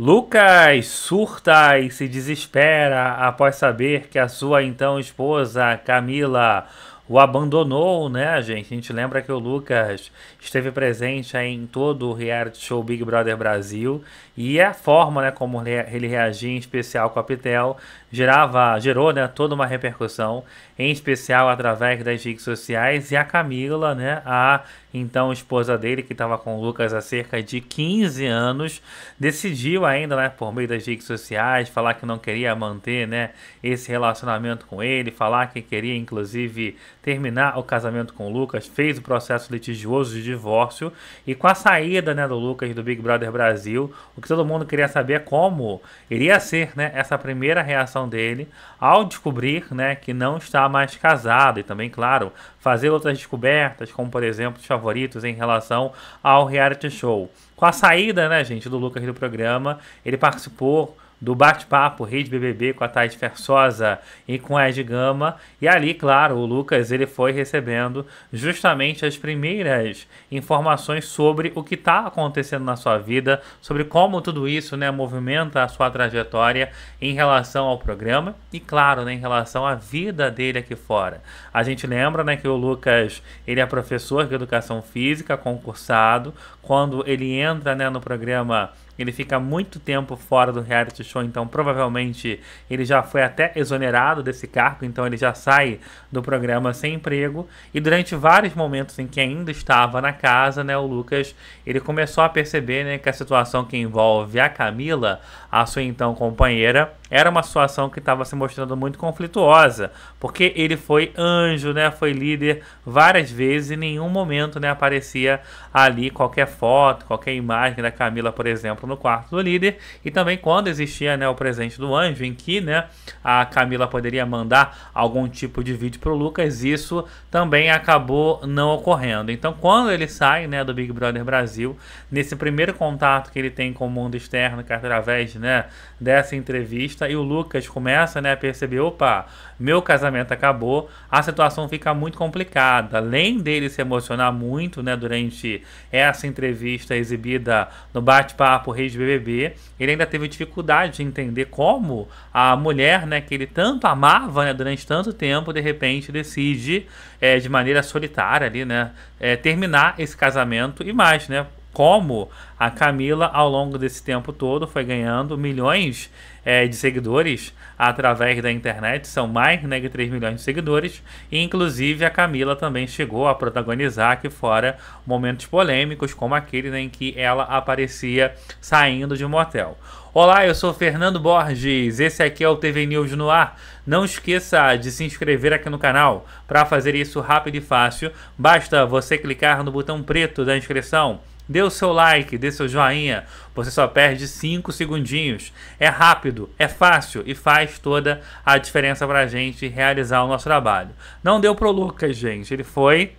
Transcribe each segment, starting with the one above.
Lucas surta e se desespera após saber que a sua então esposa Camila o abandonou, né, gente? A gente lembra que o Lucas esteve presente em todo o reality show Big Brother Brasil e é a forma, né, como ele reagia, em especial com a Pitel, gerava, gerou, né, toda uma repercussão, em especial através das redes sociais e a Camila, né, a então esposa dele que estava com o Lucas há cerca de 15 anos, decidiu ainda, né, por meio das redes sociais, falar que não queria manter, né, esse relacionamento com ele, falar que queria inclusive terminar o casamento com o Lucas, fez o processo litigioso de divórcio e com a saída né, do Lucas do Big Brother Brasil, o que todo mundo queria saber é como iria ser né, essa primeira reação dele ao descobrir né, que não está mais casado e também, claro, fazer outras descobertas, como por exemplo os favoritos em relação ao reality show. Com a saída, né, gente, do Lucas do programa, ele participou do bate-papo Rede BBB com a Thaís Fersosa e com a Ed Gama. E ali, claro, o Lucas ele foi recebendo justamente as primeiras informações sobre o que está acontecendo na sua vida, sobre como tudo isso né, movimenta a sua trajetória em relação ao programa e, claro, né, em relação à vida dele aqui fora. A gente lembra né, que o Lucas ele é professor de educação física, concursado. Quando ele entra né, no programa ele fica muito tempo fora do reality show, então provavelmente ele já foi até exonerado desse cargo, então ele já sai do programa sem emprego. E durante vários momentos em que ainda estava na casa, né, o Lucas, ele começou a perceber, né, que a situação que envolve a Camila, a sua então companheira, era uma situação que estava se mostrando muito conflituosa, porque ele foi anjo, né, foi líder várias vezes e em nenhum momento né, aparecia ali qualquer foto, qualquer imagem da Camila, por exemplo, no quarto do líder. E também quando existia né, o presente do anjo, em que né, a Camila poderia mandar algum tipo de vídeo para o Lucas, isso também acabou não ocorrendo. Então, quando ele sai né, do Big Brother Brasil, nesse primeiro contato que ele tem com o mundo externo, que é através né, dessa entrevista, vista tá e o Lucas começa né, a perceber: opa, meu casamento acabou, a situação fica muito complicada. Além dele se emocionar muito né, durante essa entrevista exibida no bate-papo Reis BBB, ele ainda teve dificuldade de entender como a mulher né, que ele tanto amava né, durante tanto tempo, de repente decide é, de maneira solitária ali, né, é, terminar esse casamento e mais, né? como a Camila, ao longo desse tempo todo, foi ganhando milhões é, de seguidores através da internet, são mais né, de 3 milhões de seguidores, e inclusive a Camila também chegou a protagonizar aqui fora momentos polêmicos, como aquele né, em que ela aparecia saindo de um motel. Olá, eu sou Fernando Borges, esse aqui é o TV News no ar. Não esqueça de se inscrever aqui no canal. Para fazer isso rápido e fácil, basta você clicar no botão preto da inscrição. Dê o seu like, dê seu joinha. Você só perde 5 segundinhos. É rápido, é fácil e faz toda a diferença para a gente realizar o nosso trabalho. Não deu pro Lucas, gente. Ele foi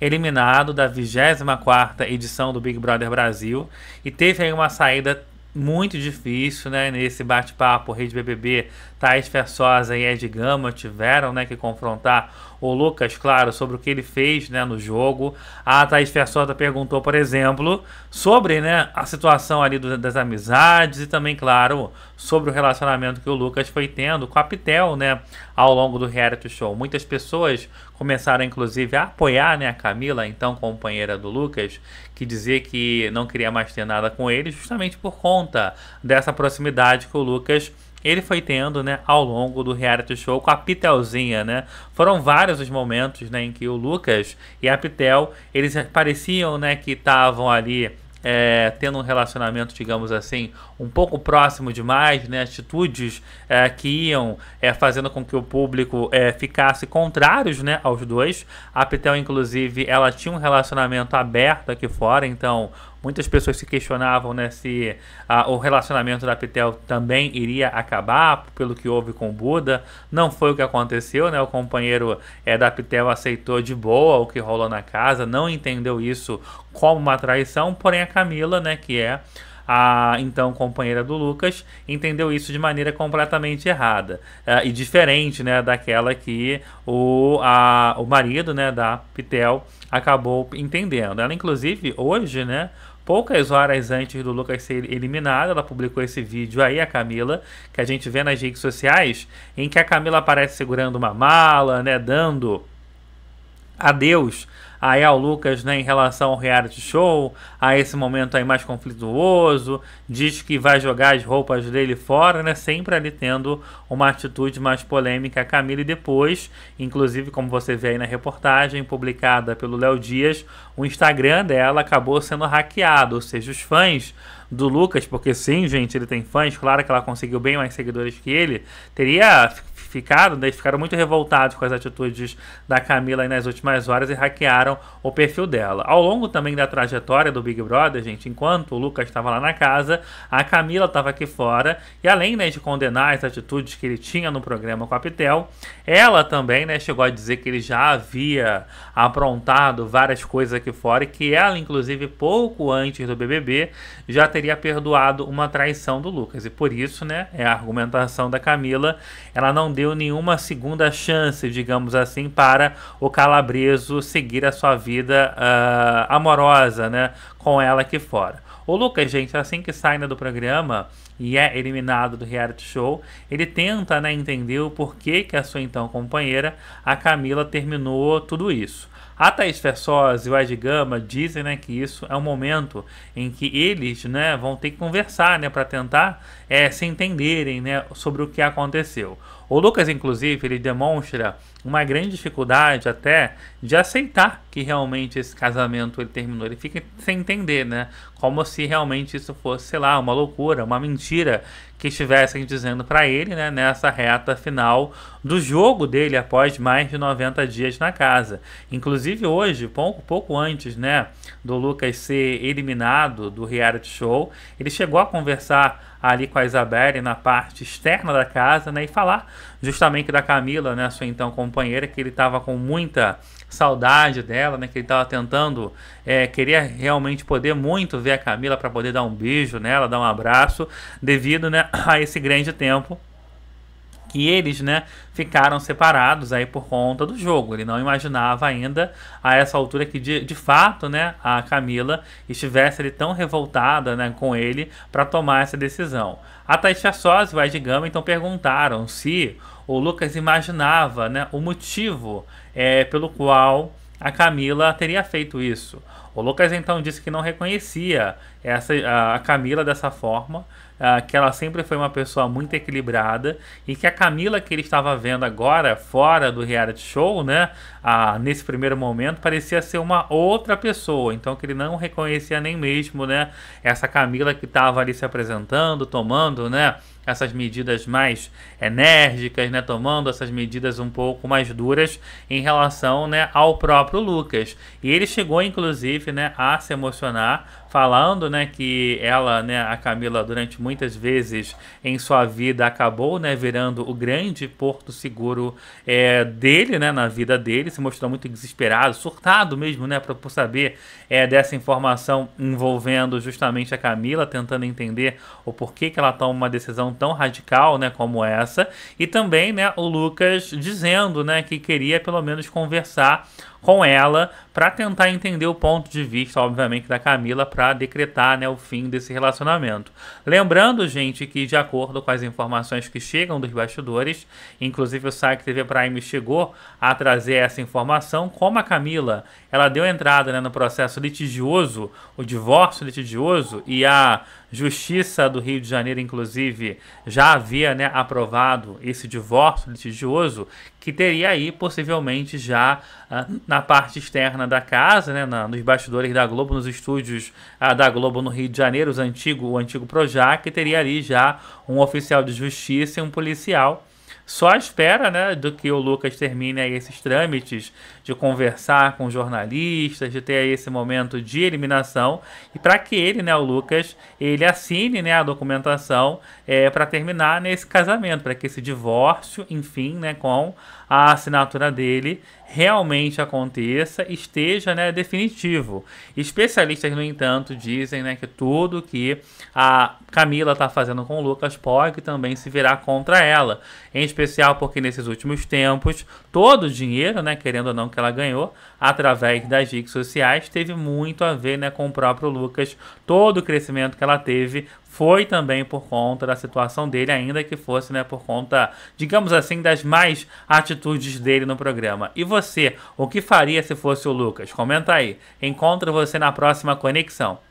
eliminado da 24ª edição do Big Brother Brasil e teve aí uma saída muito difícil, né? Nesse bate-papo, Rede BBB, Thais Fersosa e Ed Gama tiveram, né, que confrontar o Lucas, claro, sobre o que ele fez, né, no jogo. A Thais Fersosa perguntou, por exemplo, sobre, né, a situação ali do, das amizades e também, claro, sobre o relacionamento que o Lucas foi tendo com a Pitel, né, ao longo do reality show. Muitas pessoas começaram, inclusive, a apoiar, né, a Camila, então companheira do Lucas, que dizia que não queria mais ter nada com ele, justamente por conta dessa proximidade que o Lucas ele foi tendo, né, ao longo do reality show com a Pitelzinha, né? Foram vários os momentos, né, em que o Lucas e a Pitel, eles pareciam, né, que estavam ali é, tendo um relacionamento, digamos assim, um pouco próximo demais, né? Atitudes é, que iam é, fazendo com que o público é, ficasse contrários, né, aos dois. A Pitel, inclusive, ela tinha um relacionamento aberto aqui fora, então Muitas pessoas se questionavam né, se ah, o relacionamento da Pitel também iria acabar pelo que houve com o Buda. Não foi o que aconteceu, né? O companheiro é, da Pitel aceitou de boa o que rolou na casa, não entendeu isso como uma traição, porém a Camila, né, que é a então companheira do Lucas entendeu isso de maneira completamente errada uh, e diferente né daquela que o, a, o marido né da Pitel acabou entendendo ela inclusive hoje né poucas horas antes do Lucas ser eliminado, ela publicou esse vídeo aí, a Camila, que a gente vê nas redes sociais, em que a Camila aparece segurando uma mala, né, dando adeus aí ao Lucas né, em relação ao reality show, a esse momento aí mais conflituoso, diz que vai jogar as roupas dele fora, né? Sempre ali tendo uma atitude mais polêmica a Camila e depois, inclusive como você vê aí na reportagem publicada pelo Léo Dias, o Instagram dela acabou sendo hackeado, ou seja, os fãs do Lucas, porque sim, gente, ele tem fãs, claro que ela conseguiu bem mais seguidores que ele, teria ficaram, ficaram muito revoltados com as atitudes da Camila nas últimas horas e hackearam o perfil dela. Ao longo também da trajetória do Big Brother, gente, enquanto o Lucas estava lá na casa, a Camila estava aqui fora e além né, de condenar as atitudes que ele tinha no programa com a Pitel, ela também né, chegou a dizer que ele já havia aprontado várias coisas aqui fora e que ela, inclusive, pouco antes do BBB, já teria perdoado uma traição do Lucas. E por isso, né, é a argumentação da Camila, ela não deu nenhuma segunda chance, digamos assim, para o calabreso seguir a sua vida uh, amorosa, né? Com ela aqui fora. O Lucas, gente, assim que sai né, do programa e é eliminado do reality show, ele tenta né, entender o porquê que a sua então companheira, a Camila, terminou tudo isso. A Thaís Fersós e o Ed Gama dizem né, que isso é um momento em que eles né, vão ter que conversar né, para tentar é, se entenderem né, sobre o que aconteceu. O Lucas, inclusive, ele demonstra uma grande dificuldade até de aceitar que realmente esse casamento ele terminou. Ele fica sem entender, né? Como se realmente isso fosse, sei lá, uma loucura, uma mentira que estivessem dizendo para ele, né, nessa reta final do jogo dele após mais de 90 dias na casa. Inclusive hoje, pouco, pouco antes, né, do Lucas ser eliminado do reality show, ele chegou a conversar ali com a Isabelle na parte externa da casa, né? E falar justamente da Camila, né? Sua então companheira, que ele estava com muita saudade dela, né? Que ele estava tentando, é, queria realmente poder muito ver a Camila para poder dar um beijo nela, dar um abraço, devido né, a esse grande tempo que eles, né, ficaram separados aí por conta do jogo. Ele não imaginava ainda a essa altura que de, de fato, né, a Camila estivesse ali tão revoltada, né, com ele para tomar essa decisão. A Taitia Sós e o Edgama então perguntaram se o Lucas imaginava, né, o motivo é, pelo qual a Camila teria feito isso. O Lucas então disse que não reconhecia essa, a Camila dessa forma, ah, que ela sempre foi uma pessoa muito equilibrada e que a Camila que ele estava vendo agora fora do reality show, né, a ah, nesse primeiro momento parecia ser uma outra pessoa, então que ele não reconhecia nem mesmo, né, essa Camila que estava ali se apresentando, tomando, né, essas medidas mais enérgicas, né, tomando essas medidas um pouco mais duras em relação, né, ao próprio Lucas. E ele chegou inclusive, né, a se emocionar falando, né, que ela, né, a Camila, durante muitas vezes em sua vida acabou, né, virando o grande porto seguro é, dele, né, na vida dele, se mostrou muito desesperado, surtado mesmo, né, por saber é, dessa informação envolvendo justamente a Camila, tentando entender o porquê que ela toma uma decisão tão radical, né, como essa, e também, né, o Lucas dizendo, né, que queria pelo menos conversar com ela para tentar entender o ponto de vista, obviamente, da Camila para decretar né, o fim desse relacionamento. Lembrando, gente, que de acordo com as informações que chegam dos bastidores, inclusive o site TV Prime chegou a trazer essa informação, como a Camila ela deu entrada né, no processo litigioso, o divórcio litigioso, e a Justiça do Rio de Janeiro, inclusive, já havia né, aprovado esse divórcio litigioso, que teria aí possivelmente já uh, na parte externa da casa, né, na, nos bastidores da Globo, nos estúdios uh, da Globo no Rio de Janeiro, os antigo, o antigo Projac, que teria ali já um oficial de justiça e um policial só à espera né, do que o Lucas termine esses trâmites de conversar com jornalistas, de ter esse momento de eliminação e para que ele, né, o Lucas, ele assine né, a documentação é, para terminar nesse casamento, para que esse divórcio, enfim, né, com a assinatura dele realmente aconteça, esteja né, definitivo. Especialistas, no entanto, dizem né, que tudo que a Camila está fazendo com o Lucas pode também se virar contra ela. Em especial porque nesses últimos tempos, todo o dinheiro, né, querendo ou não, que ela ganhou através das dicas sociais, teve muito a ver né, com o próprio Lucas. Todo o crescimento que ela teve foi também por conta da situação dele, ainda que fosse né, por conta, digamos assim, das mais atitudes dele no programa. E você, o que faria se fosse o Lucas? Comenta aí. Encontro você na próxima conexão.